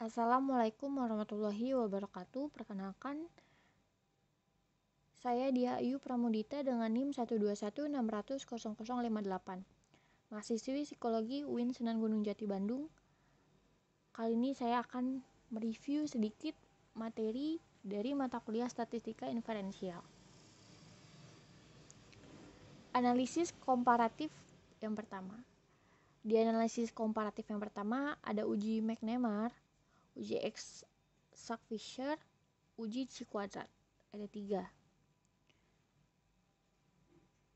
Assalamualaikum warahmatullahi wabarakatuh. Perkenalkan saya Dia Ayu Pramudita dengan NIM 1216000058. Mahasiswi Psikologi UIN Sunan Gunung Jati Bandung. Kali ini saya akan mereview sedikit materi dari mata kuliah Statistika Inferensial. Analisis komparatif yang pertama. Di analisis komparatif yang pertama ada uji McNamara uji X Sak Fisher uji C kuadrat ada tiga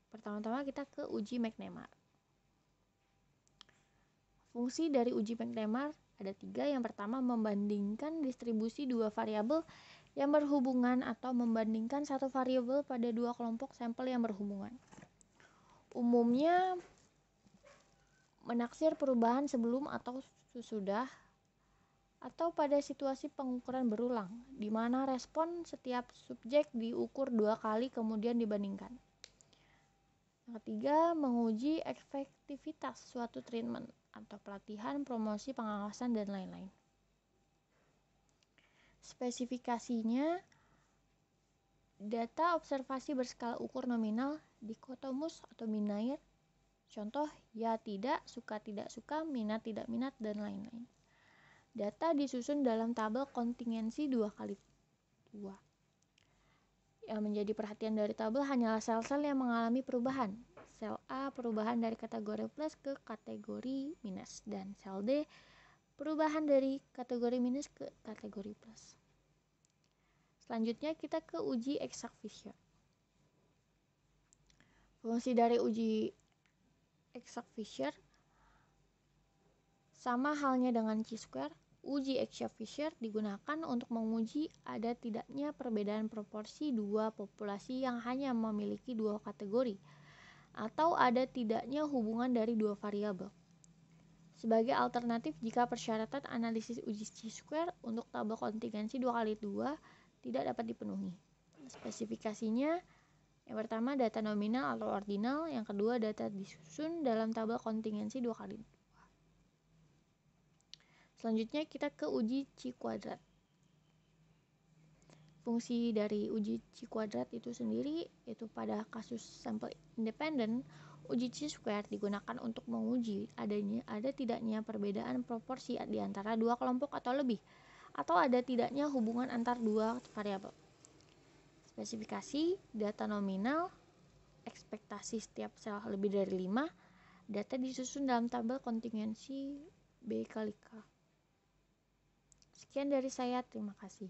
pertama-tama kita ke uji McNamara fungsi dari uji McNamara ada tiga yang pertama membandingkan distribusi dua variabel yang berhubungan atau membandingkan satu variabel pada dua kelompok sampel yang berhubungan umumnya menaksir perubahan sebelum atau sesudah atau pada situasi pengukuran berulang, di mana respon setiap subjek diukur dua kali kemudian dibandingkan. Yang ketiga, menguji efektivitas suatu treatment atau pelatihan, promosi, pengawasan, dan lain-lain. Spesifikasinya, data observasi berskala ukur nominal dikotomus atau binair, contoh ya tidak, suka tidak suka, minat tidak minat, dan lain-lain. Data disusun dalam tabel kontingensi dua kali dua. Yang menjadi perhatian dari tabel hanyalah sel-sel yang mengalami perubahan. Sel A perubahan dari kategori plus ke kategori minus dan sel D perubahan dari kategori minus ke kategori plus. Selanjutnya kita ke uji exact Fisher. Fungsi dari uji exact Fisher sama halnya dengan chi square Uji X-Fisher digunakan untuk menguji ada tidaknya perbedaan proporsi dua populasi yang hanya memiliki dua kategori atau ada tidaknya hubungan dari dua variabel. Sebagai alternatif jika persyaratan analisis uji C-square untuk tabel kontingensi dua kali dua tidak dapat dipenuhi. Spesifikasinya yang pertama data nominal atau ordinal, yang kedua data disusun dalam tabel kontingensi dua kali dua. Selanjutnya kita ke uji C kuadrat. Fungsi dari uji C kuadrat itu sendiri yaitu pada kasus sampel independen, uji C square digunakan untuk menguji adanya ada tidaknya perbedaan proporsi di antara dua kelompok atau lebih atau ada tidaknya hubungan antar dua variabel. Spesifikasi data nominal ekspektasi setiap sel lebih dari 5 data disusun dalam tabel kontingensi B kali K. Sekian dari saya, terima kasih.